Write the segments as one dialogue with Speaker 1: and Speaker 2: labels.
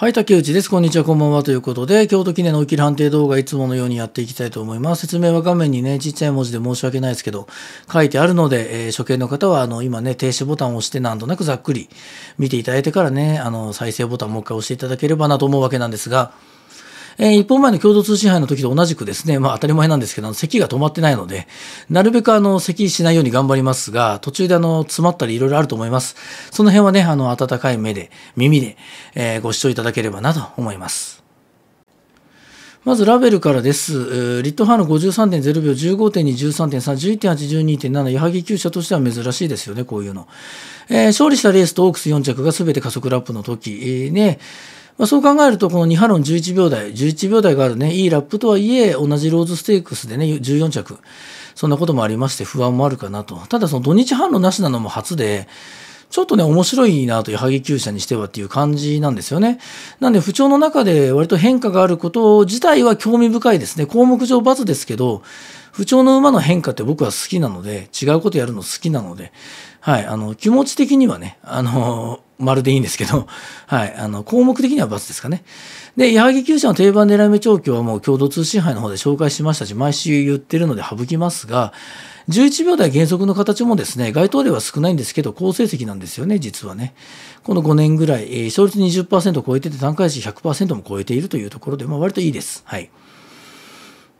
Speaker 1: はい、竹内です。こんにちは、こんばんは。ということで、京都記念のおきる判定動画、いつものようにやっていきたいと思います。説明は画面にね、ちっちゃい文字で申し訳ないですけど、書いてあるので、えー、初見の方は、あの、今ね、停止ボタンを押して、なんとなくざっくり見ていただいてからね、あの、再生ボタンもう一回押していただければなと思うわけなんですが、えー、一本前の共同通信杯の時と同じくですね、まあ当たり前なんですけど、咳が止まってないので、なるべくあの、咳しないように頑張りますが、途中であの、詰まったりいろいろあると思います。その辺はね、あの、温かい目で、耳で、えー、ご視聴いただければなと思います。まずラベルからです。リットハーの53.0秒、15.2、13.3、11.8、12.7、矢作厩者としては珍しいですよね、こういうの。えー、勝利したレースとオークス4着が全て加速ラップの時、えー、ね、まあ、そう考えると、この2ハロン11秒台、11秒台があるね、いいラップとはいえ、同じローズステークスでね、14着、そんなこともありまして、不安もあるかなと。ただ、その土日反論なしなのも初で、ちょっとね、面白いなという、ハゲ舎にしてはっていう感じなんですよね。なんで、不調の中で割と変化があること自体は興味深いですね。項目上罰ですけど、不調の馬の変化って僕は好きなので、違うことやるの好きなので、はい、あの、気持ち的にはね、あの、まるでいいんですけど、はい、あの、項目的には×ですかね。で、矢作厩舎の定番狙い目調教はもう共同通信杯の方で紹介しましたし、毎週言ってるので省きますが、11秒台減速の形もですね、該当例は少ないんですけど、好成績なんですよね、実はね。この5年ぐらい、勝率20%超えてて、段階値100%も超えているというところで、まあ、割といいです。はい。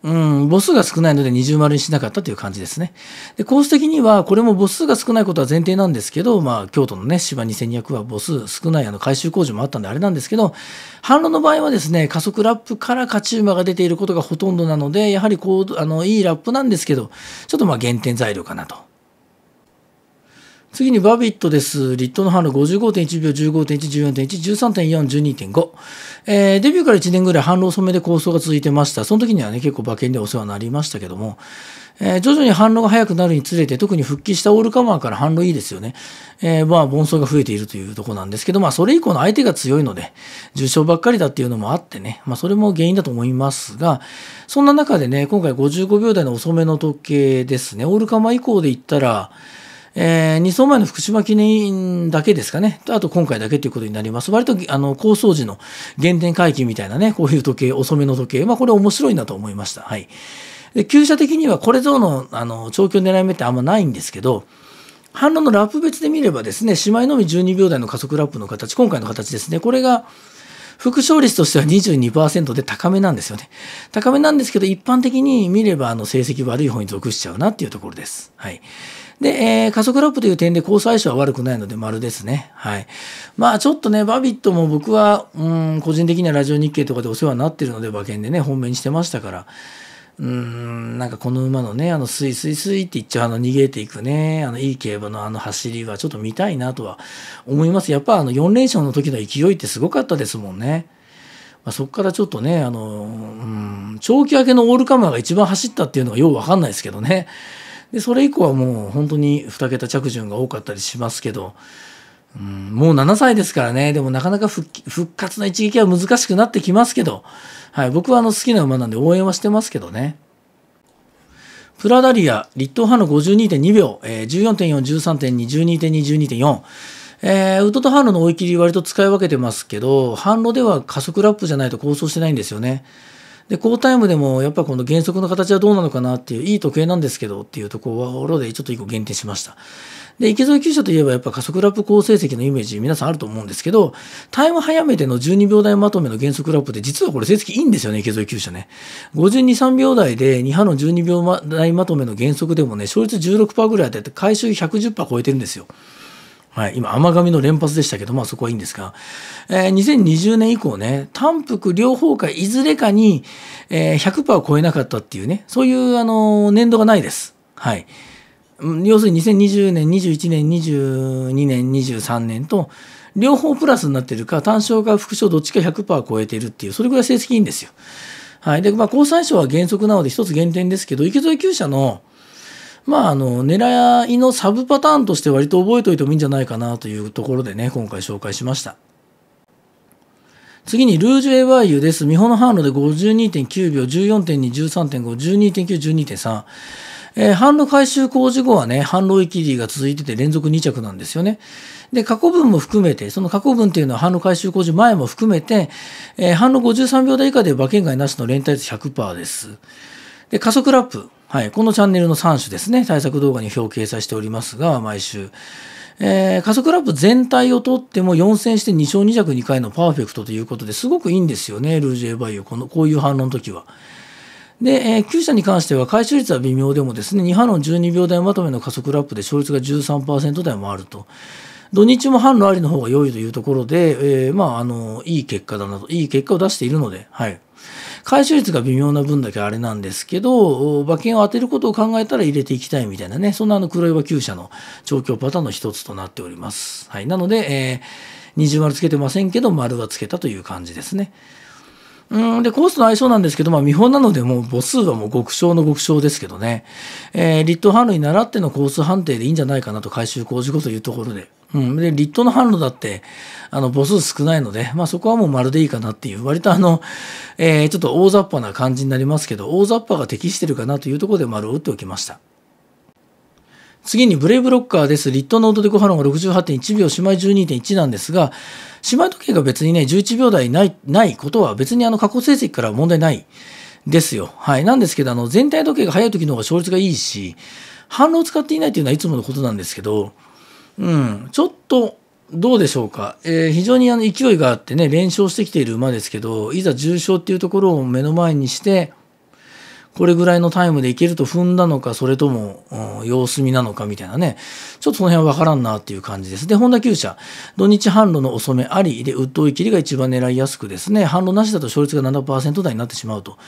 Speaker 1: うん、母数が少ないので二重丸にしなかったという感じですね。で、コース的には、これも母数が少ないことは前提なんですけど、まあ、京都のね、芝2200は母数少ないあの改修工事もあったんであれなんですけど、反論の場合はですね、加速ラップから勝ち馬が出ていることがほとんどなので、やはりこう、あの、いいラップなんですけど、ちょっとまあ減点材料かなと次にバビットです。リットの反応55.1秒、15.1、14.1、13.4、12.5。えデビューから1年ぐらい反応染めで構想が続いてました。その時にはね、結構馬券でお世話になりましたけども、えー、徐々に反応が早くなるにつれて、特に復帰したオールカマーから反応いいですよね。えー、まあ、盆走が増えているというとこなんですけど、まあ、それ以降の相手が強いので、重傷ばっかりだっていうのもあってね、まあ、それも原因だと思いますが、そんな中でね、今回55秒台の遅めの時計ですね、オールカマー以降で言ったら、えー、2層前の福島記念だけですかね。あと今回だけということになります。割と、あの、高層時の原点回帰みたいなね、こういう時計、遅めの時計。まあ、これ面白いなと思いました。はい。で、旧車的にはこれぞの、あの、長距離狙い目ってあんまないんですけど、反論のラップ別で見ればですね、姉妹のみ12秒台の加速ラップの形、今回の形ですね、これが、副勝率としては22%で高めなんですよね。高めなんですけど、一般的に見れば、あの、成績悪い方に属しちゃうなっていうところです。はい。で、えー、加速ラップという点で交際者は悪くないので丸ですね。はい。まあちょっとね、バビットも僕は、うん、個人的にはラジオ日経とかでお世話になってるので、馬券でね、本命にしてましたから、うん、なんかこの馬のね、あの、スイスイスイって言っちゃう、あの、逃げていくね、あの、いい競馬のあの走りはちょっと見たいなとは思います。やっぱあの、4連勝の時の勢いってすごかったですもんね。まあ、そこからちょっとね、あの、うん、長期明けのオールカマーが一番走ったっていうのがようわかんないですけどね。でそれ以降はもう本当に2桁着順が多かったりしますけど、うん、もう7歳ですからねでもなかなか復活の一撃は難しくなってきますけど、はい、僕はあの好きな馬なんで応援はしてますけどね。プラダリア、立東派の52.2秒、え14.4、13.2、12.2、12.4。えー、ウッドと販路の追い切り割と使い分けてますけど、販路では加速ラップじゃないと構想してないんですよね。で、高タイムでも、やっぱこの原則の形はどうなのかなっていう、いい時計なんですけどっていうところで、ちょっと一個減点しました。で、池添厩舎といえば、やっぱ加速ラップ好成績のイメージ、皆さんあると思うんですけど、タイム早めての12秒台まとめの原則ラップって、実はこれ成績いいんですよね、池添厩舎ね。52、3秒台で、2波の12秒台まとめの原則でもね、勝率16%ぐらいで、って、回収110%超えてるんですよ。はい、今甘噛みの連発でしたけど、まあ、そこはいいんですが、えー、2020年以降ね単幅両方かいずれかに、えー、100%を超えなかったっていうねそういう、あの年度がないです。はい、要するに2020年21年22年23年と両方プラスになってるか単勝か副賞どっちか100%超えてるっていうそれぐらい成績いいんですよ。はい。で、まあ、交際省は原則なので一つ減点ですけど、池添厩舎のまあ、あの、狙いのサブパターンとして割と覚えておいてもいいんじゃないかなというところでね、今回紹介しました。次に、ルージュ・エヴァーユです。見本の販路で52.9秒、14.2、13.5、12.9、12.3。えー、販路回収工事後はね、販路域ーが続いてて連続2着なんですよね。で、過去分も含めて、その過去分っていうのは販路回収工事前も含めて、えー、販路53秒台以下で馬券外なしの連帯率100%です。で、加速ラップ。はい、このチャンネルの3種ですね、対策動画に表を掲載しておりますが、毎週。えー、加速ラップ全体をとっても4戦して2勝2着2回のパーフェクトということですごくいいんですよね、ルージュ・エヴァイオ、このこういう反論の時は。で、えー、9社に関しては回収率は微妙でもですね、2波の12秒台まとめの加速ラップで勝率が13%台もあると。土日も反論ありの方が良いというところで、えー、まあ、あの、いい結果だなと、いい結果を出しているので、はい。回収率が微妙な分だけあれなんですけど、馬券を当てることを考えたら入れていきたいみたいなね、そんなあの黒岩厩舎の調教パターンの一つとなっております。はい。なので、えー、二重丸つけてませんけど、丸はつけたという感じですね。うん、で、コースの相性なんですけど、まあ、見本なので、もう母数はもう極小の極小ですけどね、えー、立東範に習ってのコース判定でいいんじゃないかなと、回収工事こというところでうん、で立東の販路だってあの母数少ないので、まあ、そこはもう丸でいいかなっていう割とあの、えー、ちょっと大雑把な感じになりますけど大雑把が適してるかなというところで丸を打っておきました。次にブレイブロッカーです。リットのオートデコハロンが68.1秒、姉妹12.1なんですが、姉妹時計が別にね、11秒台ないないことは別にあの過去成績から問題ないですよ。はい。なんですけど、あの全体時計が早い時の方が勝率がいいし、反論を使っていないというのはいつものことなんですけど、うん、ちょっとどうでしょうか、えー、非常にあの勢いがあってね、連勝してきている馬ですけど、いざ重賞っていうところを目の前にして、これぐらいのタイムでいけると踏んだのか、それとも、うん、様子見なのかみたいなね、ちょっとその辺は分からんなっていう感じです。で、本田厩舎、土日販路の遅めありで、うっとい切りが一番狙いやすくですね、販路なしだと勝率が7%台になってしまうと。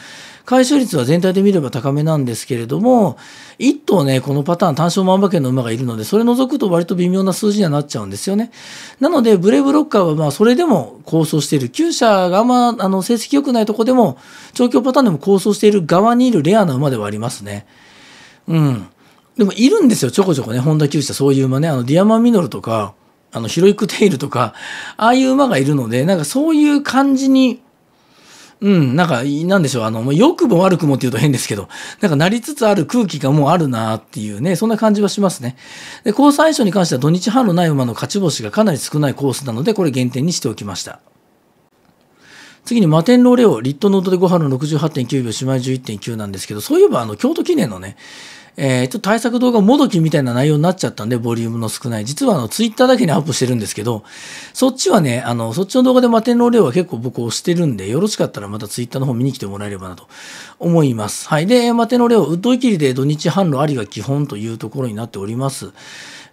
Speaker 1: 回収率は全体で見れば高めなんですけれども、1頭ね、このパターン単勝万馬券の馬がいるので、それ除くと割と微妙な数字にはなっちゃうんですよね。なので、ブレイブロッカーはまあそれでも構想している。厩舎があんまあの成績良くないとこでも、調教パターンでも構想している側にいるレアな馬ではありますね。うん。でもいるんですよ、ちょこちょこね、本田厩舎、そういう馬ね。あの、ディアマンミノルとか、あの、ヒロイクテイルとか、ああいう馬がいるので、なんかそういう感じにうん、なんか、なんでしょう、あの、良くも悪くもっていうと変ですけど、なんかなりつつある空気がもうあるなっていうね、そんな感じはしますね。で、交際性に関しては土日半のない馬の勝ち星がかなり少ないコースなので、これ減点にしておきました。次にマテンローレオ、リットノートでご飯の68.9秒、姉妹11.9なんですけど、そういえばあの、京都記念のね、えー、ちょっと対策動画もどきみたいな内容になっちゃったんで、ボリュームの少ない。実はあの、ツイッターだけにアップしてるんですけど、そっちはね、あの、そっちの動画で摩天楼オは結構僕押してるんで、よろしかったらまたツイッターの方見に来てもらえればなと思います。はい。で、摩天楼オ、ウッドイキリで土日販路ありが基本というところになっております。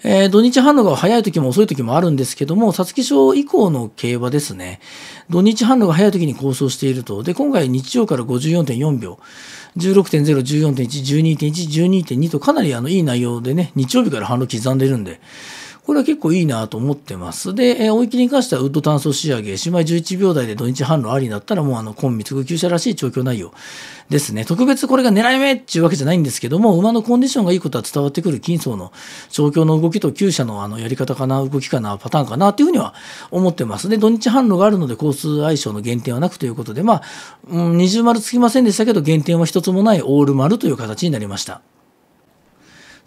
Speaker 1: えー、土日反応が早い時も遅い時もあるんですけども、皐月賞以降の競馬ですね、土日反応が早い時に構想していると、で、今回日曜から54.4秒、16.0、14.1、12.1、12.2とかなりあのいい内容でね、日曜日から反応刻んでるんで、これは結構いいなと思ってます。で、えー、追い切りに関してはウッド炭素仕上げ、しまい11秒台で土日販路ありだったら、もうあの、コンビ特急車らしい調教内容ですね。特別これが狙い目っていうわけじゃないんですけども、馬のコンディションがいいことは伝わってくる金層の調教の動きと旧車のあの、やり方かな、動きかな、パターンかなっていうふうには思ってます。で、土日販路があるので、交通相性の減点はなくということで、まあ、うん、二重丸つきませんでしたけど、減点は一つもないオール丸という形になりました。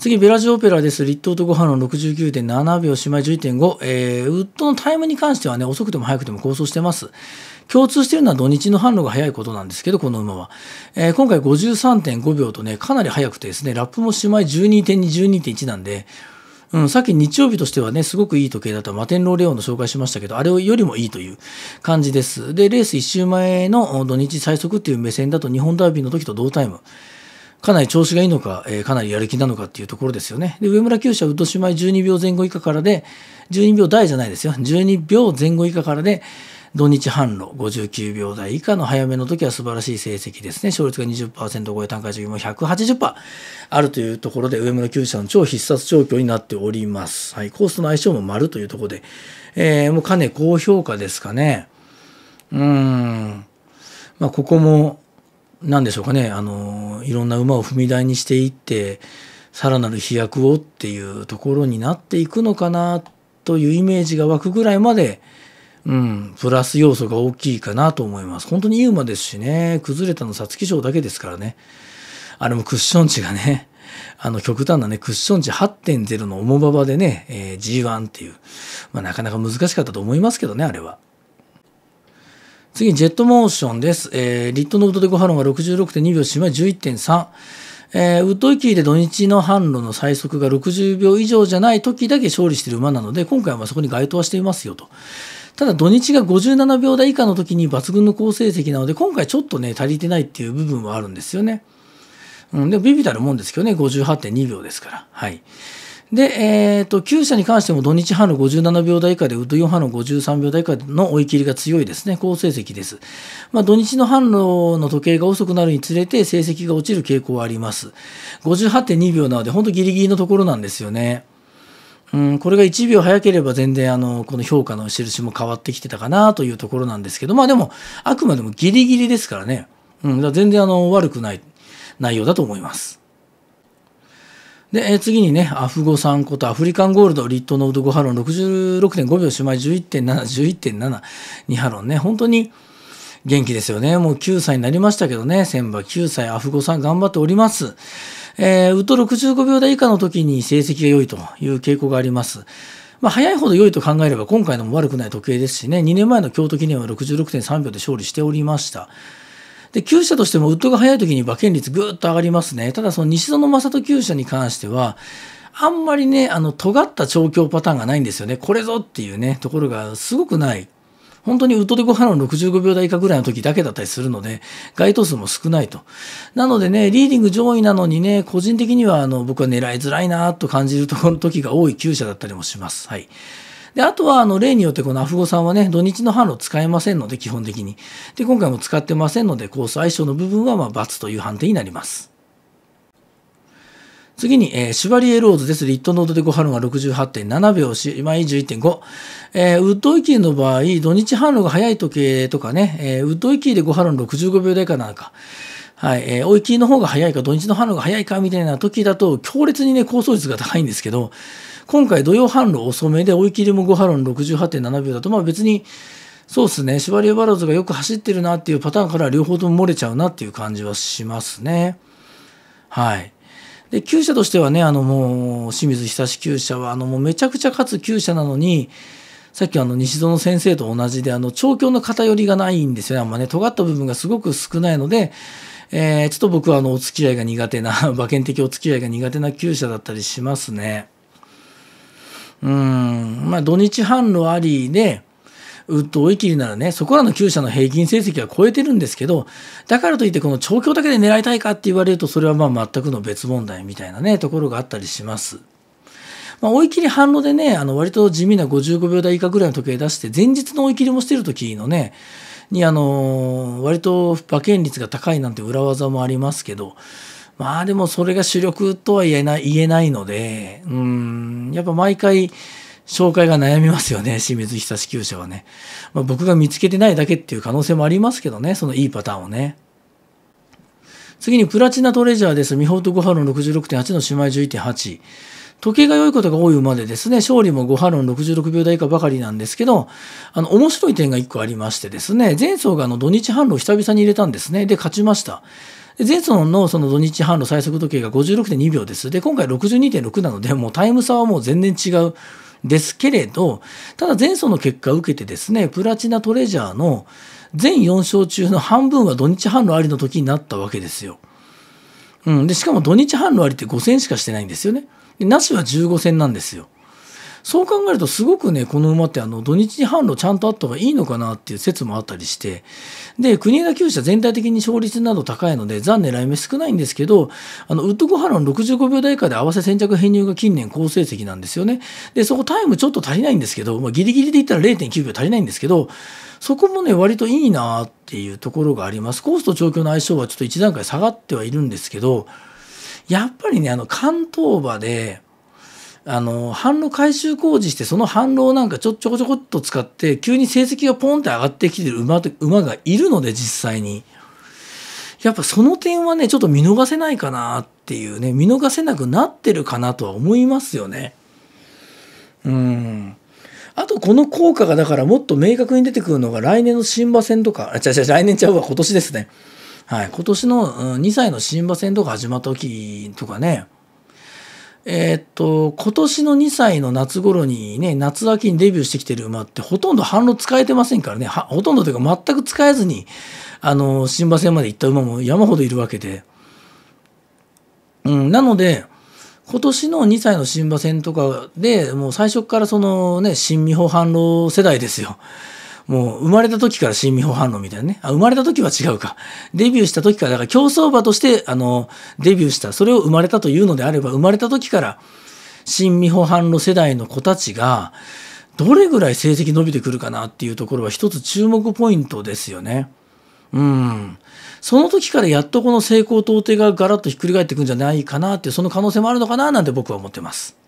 Speaker 1: 次、ベラジオペラです。立冬とご飯の69.7秒、まい11.5。えー、ウッドのタイムに関してはね、遅くても早くても構想してます。共通しているのは土日の販路が早いことなんですけど、この馬は。えー、今回53.5秒とね、かなり早くてですね、ラップもまい12.2、12.1なんで、うん、さっき日曜日としてはね、すごくいい時計だったマテンローレオンの紹介しましたけど、あれよりもいいという感じです。で、レース1周前の土日最速っていう目線だと日本ダービーの時と同タイム。かなり調子がいいのか、えー、かなりやる気なのかっていうところですよね。で、上村厩舎、うッし姉妹12秒前後以下からで、12秒台じゃないですよ。12秒前後以下からで、土日販路59秒台以下の早めの時は素晴らしい成績ですね。勝率が20%超え、単価順位も180%あるというところで、上村厩舎の超必殺調教になっております。はい、コースとの相性も丸というところで、えー、もうかね高評価ですかね。うん。まあ、ここも、何でしょうかねあのいろんな馬を踏み台にしていってさらなる飛躍をっていうところになっていくのかなというイメージが湧くぐらいまで、うん、プラス要素が大きいかなと思います。本当にいい馬ですしね、崩れたの皐月賞だけですからね。あれもクッション値がね、あの極端なね、クッション値8.0の重馬場でね、えー、G1 っていう、まあ、なかなか難しかったと思いますけどね、あれは。次、にジェットモーションです。えー、リットのウッドで5波論が66.2秒、島11.3。えー、ウッドイーで土日の販路の最速が60秒以上じゃない時だけ勝利している馬なので、今回はそこに該当はしていますよと。ただ土日が57秒台以下の時に抜群の好成績なので、今回ちょっとね、足りてないっていう部分はあるんですよね。うん、でもビビたるもんですけどね、58.2秒ですから。はい。で、えーと、旧車社に関しても土日派の57秒台以下で、ウッド4派の53秒台以下の追い切りが強いですね、好成績です。まあ、土日の販路の時計が遅くなるにつれて、成績が落ちる傾向はあります。58.2秒なので、本当ギリギリのところなんですよね。うん、これが1秒早ければ全然あのこの評価の印も変わってきてたかなというところなんですけど、まあでも、あくまでもギリギリですからね、うん、全然あの悪くない内容だと思います。で、え次にね、アフゴさんことアフリカンゴールド、リットノード5ハロン66.5秒手前11.7、11.7、2ハロンね、本当に元気ですよね。もう9歳になりましたけどね、千葉9歳、アフゴさん頑張っております。えー、ウッド65秒台以下の時に成績が良いという傾向があります。まあ、早いほど良いと考えれば今回のも悪くない時計ですしね、2年前の京都記念は66.3秒で勝利しておりました。で旧社としてもウッドが早い時に馬券率ぐっと上がりますねただその西園正人旧社に関してはあんまりねあの尖った調教パターンがないんですよねこれぞっていうねところがすごくない本当にウッドでご飯の65秒台以下ぐらいの時だけだったりするので、該当数も少ないと。なのでね、リーディング上位なのにね、個人的にはあの僕は狙いづらいなと感じるところの時が多い厩舎だったりもします。はい。で、あとは、あの、例によってこのアフゴさんはね、土日の販路使えませんので、基本的に。で、今回も使ってませんので、コース相性の部分は、まあ、×という判定になります。次に、えー、シュバリエローズです。リットノードで5ハロが68.7秒し、あ、11.5。えー、ウッドイキーの場合、土日反路が早い時計とかね、えー、ウッドイキーで5ハの65秒台かなんか。はい、えー、イキーの方が早いか、土日の反応が早いか、みたいな時だと、強烈にね、高層率が高いんですけど、今回土曜販路遅めで追い切りも5波論68.7秒だとまあ別にそうっすねシバリエ・バローズがよく走ってるなっていうパターンから両方とも漏れちゃうなっていう感じはしますねはいで厩舎としてはねあのもう清水久志厩舎はあのもうめちゃくちゃ勝つ厩舎なのにさっきあの西園先生と同じであの調教の偏りがないんですよねあんまね尖った部分がすごく少ないのでえー、ちょっと僕はあのお付き合いが苦手な馬券的お付き合いが苦手な厩舎だったりしますね。うんまあ土日販路ありで、うっと追い切りならね、そこらの厩舎の平均成績は超えてるんですけど、だからといってこの調教だけで狙いたいかって言われると、それはまあ全くの別問題みたいなね、ところがあったりします。まあ、追い切り反路でね、あの割と地味な55秒台以下ぐらいの時計出して、前日の追い切りもしてる時のね、にあの割と馬券率が高いなんて裏技もありますけど、まあでもそれが主力とは言えない、言えないので、うん、やっぱ毎回紹介が悩みますよね清水久志厩舎はね、まあ、僕が見つけてないだけっていう可能性もありますけどねそのいいパターンをね次にプラチナトレジャーですミホート5波論66.8の姉妹11.8時計が良いことが多い馬でですね、勝利も5波論66秒台以下ばかりなんですけど、あの、面白い点が1個ありましてですね、前走があの土日反論を久々に入れたんですね。で、勝ちました。ゼゾンのその土日販路最速時計が56.2秒です。で、今回62.6なので、もうタイム差はもう全然違う。ですけれど、ただ前走の結果を受けてですね、プラチナトレジャーの全4勝中の半分は土日販路ありの時になったわけですよ。うん、でしかも土日販路ありって5戦しかしてないんですよね。でなしは15戦なんですよ。そう考えるとすごくねこの馬ってあの土日に販路ちゃんとあった方がいいのかなっていう説もあったりしてで国枝厩舎全体的に勝率など高いので残狙い目少ないんですけどあのウッドコハロン65秒台以下で合わせ先着編入が近年好成績なんですよねでそこタイムちょっと足りないんですけど、まあ、ギリギリで言ったら0.9秒足りないんですけどそこもね割といいなっていうところがありますコースと調教の相性はちょっと一段階下がってはいるんですけどやっぱりねあの関東馬であの販路改修工事してその販路をなんかちょちょこちょこっと使って急に成績がポンって上がってきてる馬馬がいるので実際にやっぱその点はねちょっと見逃せないかなっていうね見逃せなくなってるかなとは思いますよねうんあとこの効果がだからもっと明確に出てくるのが来年の新馬戦とかあ違う違う来年ちゃうわ今年ですねはい今年の2歳の新馬戦とか始まった時とかねえー、っと、今年の2歳の夏頃にね、夏秋にデビューしてきてる馬ってほとんど反路使えてませんからね、ほとんどというか全く使えずに、あの、新馬戦まで行った馬も山ほどいるわけで。うん、なので、今年の2歳の新馬戦とかでもう最初からそのね、新美穂反路世代ですよ。もう生まれた時から新美法反応みたいなね。あ、生まれた時は違うか。デビューした時から、だから競走馬として、あの、デビューした、それを生まれたというのであれば、生まれた時から、新美法反応世代の子たちが、どれぐらい成績伸びてくるかなっていうところは一つ注目ポイントですよね。うん。その時からやっとこの成功到底がガラッとひっくり返ってくんじゃないかなっていう、その可能性もあるのかななんて僕は思ってます。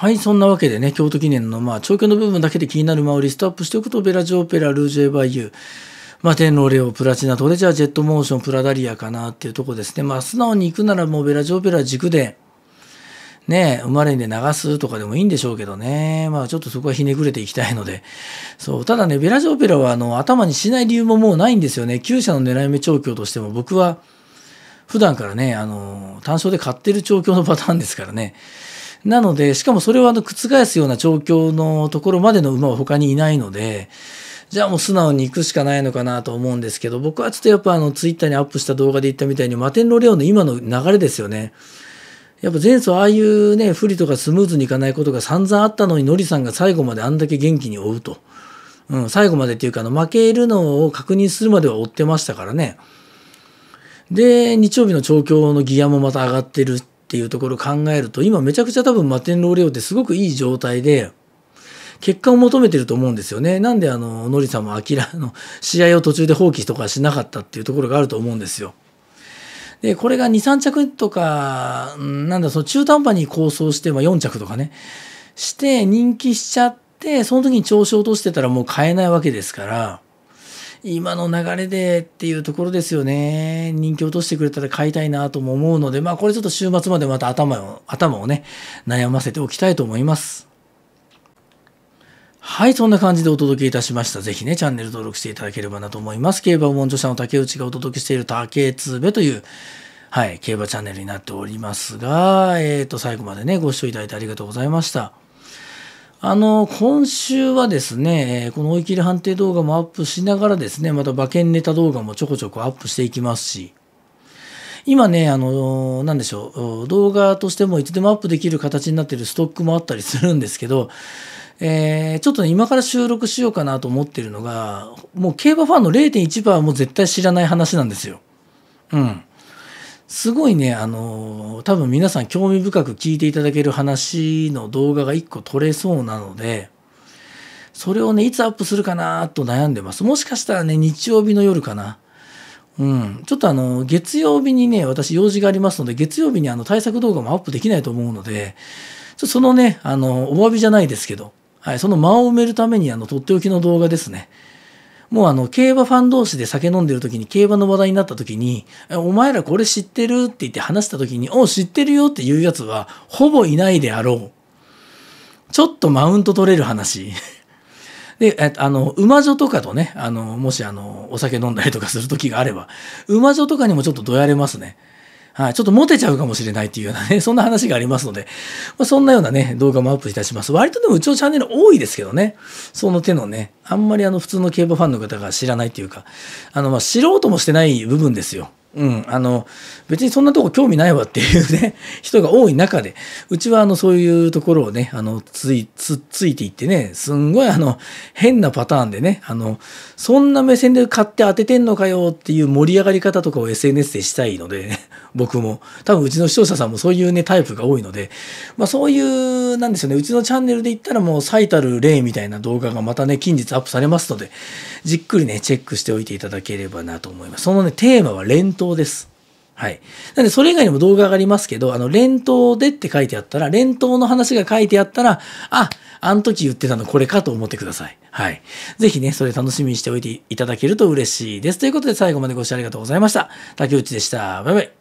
Speaker 1: はい、そんなわけでね、京都記念の、まあ、長距の部分だけで気になる間をリストアップしておくと、ベラジオペラ、ルージュエバイユー、まあ、天皇レオ、プラチナ、トレジャー、ジェットモーション、プラダリアかなっていうとこですね。まあ、素直に行くならもうベラジオペラ軸で、ね、生まれんで流すとかでもいいんでしょうけどね。まあ、ちょっとそこはひねくれていきたいので。そう、ただね、ベラジオペラは、あの、頭にしない理由ももうないんですよね。旧社の狙い目調教としても、僕は、普段からね、あの、単勝で買ってる調教のパターンですからね。なので、しかもそれをあの覆すような調教のところまでの馬は他にいないので、じゃあもう素直に行くしかないのかなと思うんですけど、僕はちょっとやっぱあのツイッターにアップした動画で言ったみたいに、マテンロレオンの今の流れですよね。やっぱ前走ああいうね、不利とかスムーズにいかないことが散々あったのに、ノリさんが最後まであんだけ元気に追うと。うん、最後までっていうか、あの、負けるのを確認するまでは追ってましたからね。で、日曜日の調教のギアもまた上がってるっていうところを考えると今めちゃくちゃ多分マテンローレオってすごくいい状態で結果を求めてると思うんですよね。なんであのノリさんもあきらの試合を途中で放棄とかしなかったっていうところがあると思うんですよ。でこれが23着とかなんだその中途半端に構想して、まあ、4着とかねして人気しちゃってその時に調子を落としてたらもう買えないわけですから。今の流れでっていうところですよね。人気落としてくれたら買いたいなとも思うので、まあこれちょっと週末までまた頭を、頭をね、悩ませておきたいと思います。はい、そんな感じでお届けいたしました。ぜひね、チャンネル登録していただければなと思います。競馬文著者の竹内がお届けしている竹つべという、はい、競馬チャンネルになっておりますが、えっ、ー、と、最後までね、ご視聴いただいてありがとうございました。あの、今週はですね、この追い切り判定動画もアップしながらですね、また馬券ネタ動画もちょこちょこアップしていきますし、今ね、あの、なんでしょう、動画としてもいつでもアップできる形になってるストックもあったりするんですけど、えー、ちょっとね、今から収録しようかなと思ってるのが、もう競馬ファンの0.1%はもう絶対知らない話なんですよ。うん。すごいね、あの、多分皆さん興味深く聞いていただける話の動画が1個撮れそうなので、それをね、いつアップするかなと悩んでます。もしかしたらね、日曜日の夜かな。うん。ちょっとあの、月曜日にね、私用事がありますので、月曜日にあの、対策動画もアップできないと思うので、ちょそのね、あの、お詫びじゃないですけど、はい、その間を埋めるためにあの、とっておきの動画ですね。もうあの、競馬ファン同士で酒飲んでる時に、競馬の話題になった時に、お前らこれ知ってるって言って話した時に、お知ってるよっていうやつは、ほぼいないであろう。ちょっとマウント取れる話。で、あの、馬女とかとね、あの、もしあの、お酒飲んだりとかする時があれば、馬女とかにもちょっとどやれますね。はい、ちょっとモテちゃうかもしれないっていうようなね、そんな話がありますので、まあ、そんなようなね、動画もアップいたします。割とでもうちのチャンネル多いですけどね、その手のね、あんまりあの普通の競馬ファンの方が知らないっていうか、あのま知ろうともしてない部分ですよ。うん、あの別にそんなとこ興味ないわっていうね人が多い中でうちはあのそういうところをねあのついつついていってねすんごいあの変なパターンでねあのそんな目線で買って当ててんのかよっていう盛り上がり方とかを SNS でしたいので、ね、僕も多分うちの視聴者さんもそういうねタイプが多いので、まあ、そういうなんですよねうちのチャンネルで言ったらもう最たる例みたいな動画がまたね近日アップされますのでじっくりねチェックしておいていただければなと思います。そのねテーマは連投です。はい。なんで、それ以外にも動画がありますけど、あの、連投でって書いてあったら、連投の話が書いてあったら、あ、あの時言ってたのこれかと思ってください。はい。ぜひね、それ楽しみにしておいていただけると嬉しいです。ということで、最後までご視聴ありがとうございました。竹内でした。バイバイ。